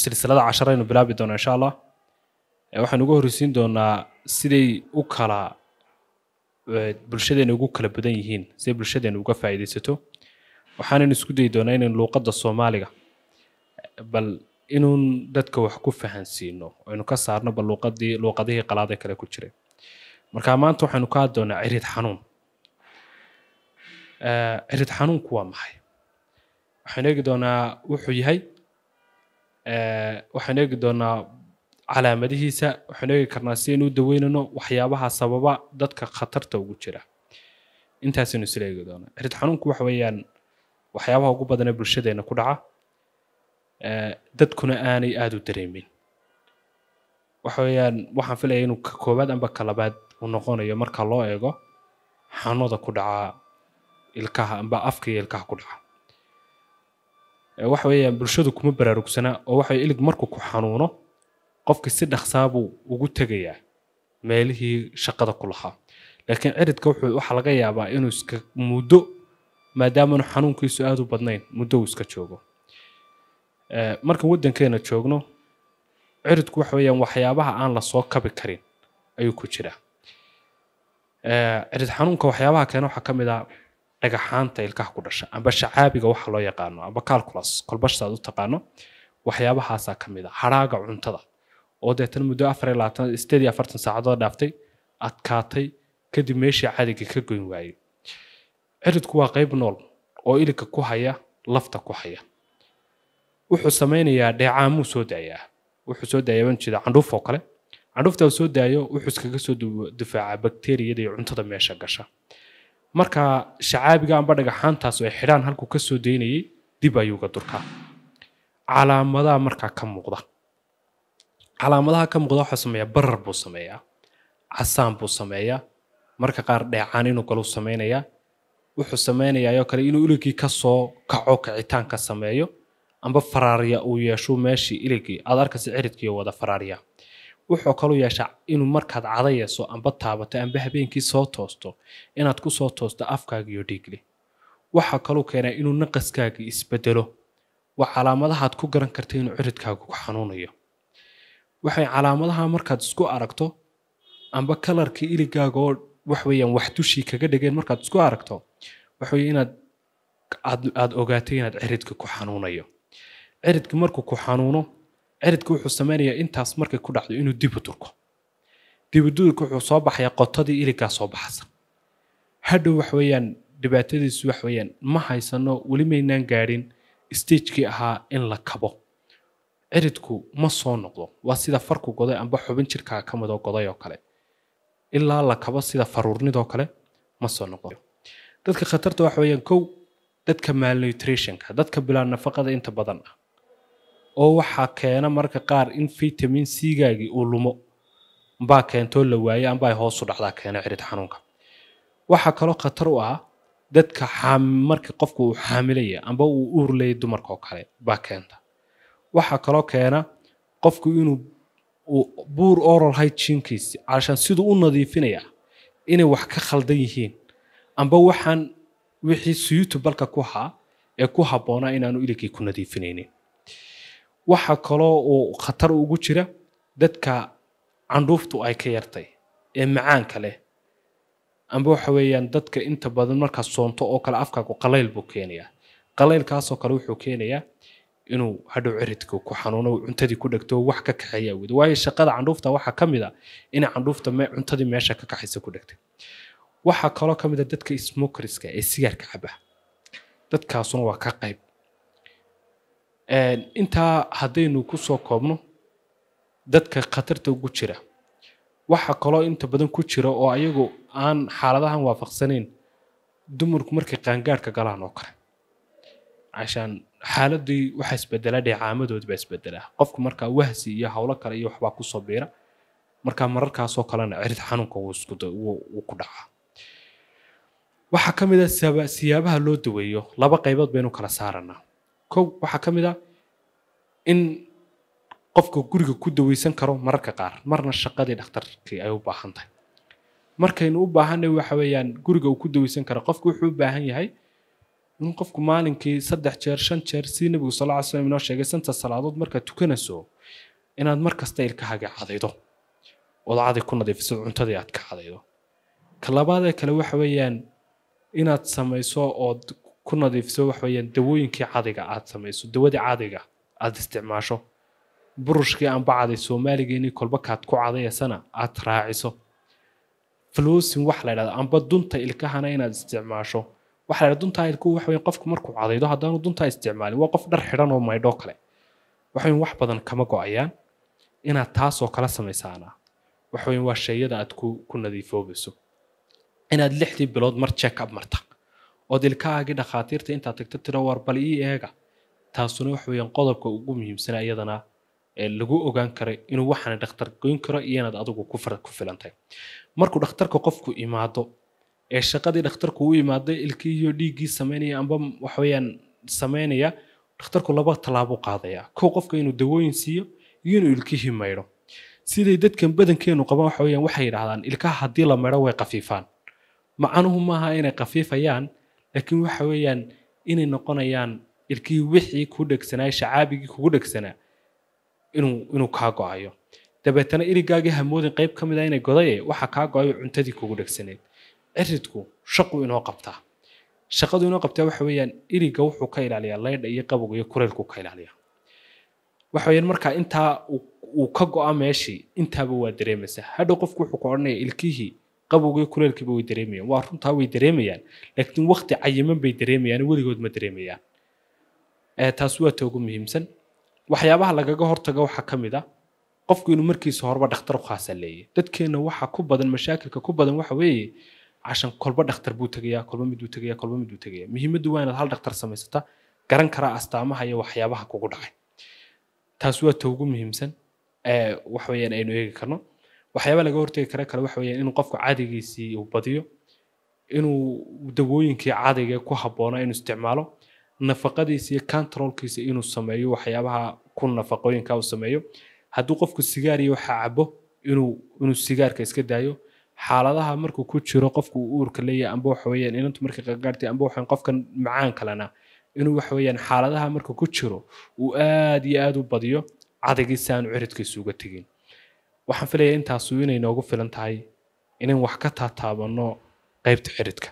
silsilada cashara aynu bilaabi doonaa insha allah waxaynu uga horreysiin doonaa siday u kala bulshadeena ugu kala badan yihiin siday bulshadeena uga faa'iidaysato waxaanan isku dayi doonaa inaynu luuqadda soomaaliga bal inuun dadka wax ku fahansiino aynu ka saarno bal luuqadii luuqadihii qalaade kale ku jiray marka maanta waxaynu ka hadli doonaa cirid xanuun cirid xanuunku waa maxay waxaynu eegi doonaa wuxuu yahay Eh, waxaan eegi doonaa calaamadihiisa waxaan eegi karnaa si aynu u daweynano waxyaabaha sababa dadka khatarta ugu jira intaasaynu isla eegi doonaa cirid xanuunku waxa weeyaan waxyaabaha ugu badanee bulshadeena ku dhaca eh, dadkuna aanay aada u dareemin waxa waxaan filaya inuu ka koobaad amba ka labaad uu noqonayo marka loo eego xanuunada ku dhaca ilkaha amba afka iyo ilkaha ku dhaca waxa weeyaan bulshadu kuma baraarugsana oo waxa ilig markuu ku xanuuno qofka si dhaqsaabuu ugu tegayaa meelihii shaqada ku lahaa laakiin ciridka wuxuu waxaa laga yaabaa inuu iska muddo maadaamanu xanuunkiisu aada u badnayn muddo uu iska joogo marka waddankeena joogno ciridku waxa weyaan waxyaabaha aan lasoo kabi karin ayuu ku jiraa cirid xanuunka waxyaabaha keena waxaa ka mid ah dhagaxaanta ilkaha ku dhasha amba shacaabiga waxa loo yaqaano amba calculas kolbashta aad u taqaano waxyaabahaasaa ka mid a harhaaga cuntada oo deetan muddo afar labaatan sideed iyo afartan saacadood dhaaftay adkaatay kadib meeshii cadiga ka goyn waayey ciridku waa qayb nool oo ilika ku haya lafta ku haya wuxuu samaynayaa dheecaamuu soo daayaa wuxuu soo daayaa baan jeeda candhuuf oo kale candhuufta soo daayo wuxuu iskaga soo difaaca bakteriyada iyo cuntada meesha gasha markaa shacaabiga amba dhagaxaantaasu ay xidhaan halkuu ka soo daynayay dib ayuuga durkaa calaamadaha markaa ka muuqda calaamadaha ka muuqda waxaa sameeyaa barar buu sameeyaa casaan buu sameeyaa marka qaar dheecaan inuu galuu sameynayaa wuxuu sameynayaa oo kale inuu iligii ka soo kaco kicitaanka sameeyo amba faraariya uu yeeshuu meeshii iligii aada arkaysa ciridkiiyo wada faraariya wuxuu kalu yeeshaa inuu markaad cadayayso amba taabato amba habeenkii soo toosto inaad ku soo toosto afkaaga iyo dhiigle waxaa kaluu keenaa inuu naqaskaagii isbedelo waa calaamadahaad ku garan karta inuu ciridkaagu ku xanuunayo waxay calaamadaha markaad isku aragto amba kalarkii iligaaga oo waxweyaan wax dushii kaga dhegeen markaad isku aragto waxawey inaad aada ogaatay inaad ciridka ku xanuunayo ciridka markuu ku xanuuno ciridka wuxuu samaynayaa intaas markay ku dhacdo inuu dibu turko dibuduurka wuxuu soo baxayaa qotadii irigaa soo baxsan hadhow wax weeyaan dhibaatadiisu wax weeyaan ma haysano weli maynaan gaadhin stagekii ahaa in la kabo ciridku ma soo noqdo waa sida farku goday amba xubin jirkaa ka midoo goday oo kale ilaa la kabo sida faruurnidoo kale ma soo noqdo dadka khatarta waxa weeyaan kow dadka malnutritionka dadka bilaa nafaqada inta badan ah oo waxaa keena marka qaar in vitamin c-gaagii uu lumo baa keentoo la waaye ambaa hoosu dhacdaa keena cirid xanuunka waxaa kaloo khatar u ah dadka marka qofku uu xaamilaya amba uu uurlaya dumarka oo kale baa keenta waxaa kaloo keena qofku inuu buur oral hygienkiisi calashaan siduu u nadiifinaya inay wax ka khaldan yihiin amba waxaan wixii suyuutu balka ku haa ee ku habboonaa inaanu iligii ku nadiifinaynin waxa kaloo uu khatar ugu jira dadka candhuuftu ay ka yartay ee macaanka leh amba waxa weeyaan dadka inta badan markaa soonto oo kale afkaaku qalayl buu keenayaa qalaylkaasoo kale wuxuu keenayaa inuu hadhow ciridka ku xanuuno cuntadii ku dhegto wax ka kaxeeya awgeed waayo shaqada candhuufta waxaa ka mid a inay candhuufta cuntadii meesha ka kaxaysa ku dhegtay waxaa kaloo ka mid a dadka smokriska ee sigaarka caba dadkaasuna waa ka qayb intaa haddaynu kusoo koobno dadka khatarta ugu jira waxaa kaloo inta badan ku jira oo ayagu aan xaaladahan waafaqsanayn dumarku markay qaangaarka galaan oo kale cashaan xaaladii waxaa isbedelaa dhee baa isbedelaa qofku markaa wahsi iyo howlo kale iyo waxbaa kusoo biira markaa mararkaasoo kalena cirid xanuunka wuu ku dhacaa waxaa ka mid ah a siyaabaha loo daweeyo laba qaybood baynu kala saaranaa kow waxaa ka mid a ah in qofka guriga ku daweysan karo mararka qaar marna shaqadii dhakhtarkii ay u baahan tahay markaynu u baahanay waxa weeyaan guriga uu ku daweysan karo qofka wuxuu u baahan yahay in qofku maalinkii saddex jeer shan jeer sii nabigu sal ly slam inoo sheegay santa salaadood markaad tukanayso inaad mar kasta ilkahaaga cadaydo odacadii ku nadiifisad cuntadii aad ka cadaydo ka labaadee kale waxa weeyaan inaad samayso ood ku nadiifiso waxa dawooyinkii cadiga aad samayso dawadii cadiga aad isticmaasho burushkii aanba caday soomaaligeeni kolba kaad ku cadaysana aad raaciso floosin waxa la dhahda amba dunta ilkahana inaad isticmaasho waxa la duntaa ilkuhu waxa qofku markuu cadaydo haddaanu duntaa isticmaalin waa qof dhar xidhan oo maydhoo kale waxa wax badan kama go-ayaan inaad taasoo kala samaysaana waxa waa sheeyada aad ku ku nadiifoobayso inaad lixdii bilood mar check up marta ood ilkahaagii dhakhaatiirta intaad tagto tiro war bal ii eega taasuna waxa weyaan qodobka ugu muhiimsana iyadana lagu ogaan karay inuu waxaana dhakhtar goyn karo iyo inaad adigu ku filantahay markuu dhakhtarka qofku imaado ee shaqadii dhakhtarku u imaado ilkihiiyo dhiiggii sameynaya amba waxaweyaan sameynaya dhakhtarku laba tallaabuu qaadaya kow qofka inuu dawooyin siiyo iyo inuu ilkihii maydho siday dadkan badankeenu qabaan waxa weyaan waxay yidhaahdaan ilkaha haddii la maydho way qafiifaan macanuhu maaha inay qafiifayaan laakiin waxa weeyaan inay noqonayaan ilkii wixii ku dhegsanaa shacaabigii kugu dhegsanaa inuu inuu kaa go-ayo dabeetana irigaagii hamoodin qayb ka mid a ah inay godaye waxa kaa go-ayo cuntadii kugu dhegsaneed ciridku shaqu inoo qabtaa shaqadu inoo qabtaa waxa weeyaan iriga wuxuu ka ilaaliyaa laydha iyo qabowga iyo kureylku ka ilaaliyaa waxa weyaan markaa intaa uu ka go-a meeshii intaaba waa dareemaysaa hadhow qofku wuxuu ku odhanaya ilkihii qabowgii kuleelkiiba way dareemayaan waa runtaa way dareemayaan laakiin wakti cayiman bay dareemayaan weligood ma dareemayaan eh, taas waa ta ugu muhiimsan waxyaabaha lagaga hortago waxaa ka mid a ah, qofku inuu markiisa horba dhakhtar khaasa leeya dadkeenna waxa ku badan mashaakilka ku badan waxa weeye cashan kolba dhakhtar buu tegayaa kolba miduu tegayaa kolba miduu tegayaa muhiimaddu waa inaad hal dhakhtar samaysata garan karaa astaamaha iyo waxyaabaha kugu dhacay taas waa ta ugu muhiimsan eh, waxweeyaan aynu eegi karno waxyaaba laga hortegi kara kale waxa weya inuu qofku cadigiisii uu badiyo inuu dawooyinkii cadiga ku habboona inuu isticmaalo nafaqadiisa iyo controlkiisa inuu sameeyo waxyaabaha ku nafaqooyinka uu sameeyo hadduu qofku sigaar iyo waxa cabo inuu inuu sigaarka iska daayo xaaladaha markuu ku jiro qofku uu uurka leeyahay amba waxa weeyaan inantu markay qagaartay amba waxaan qofkan macaan kalena inuu waxa weeyaan xaaladaha markuu ku jiro uu aad iyo aad u badiyo cadigiisa aanu ciridkiisa uga tegin waxaan filayaa intaasu inay noogu filan tahay inaan wax ka taataabanno qaybta ciridka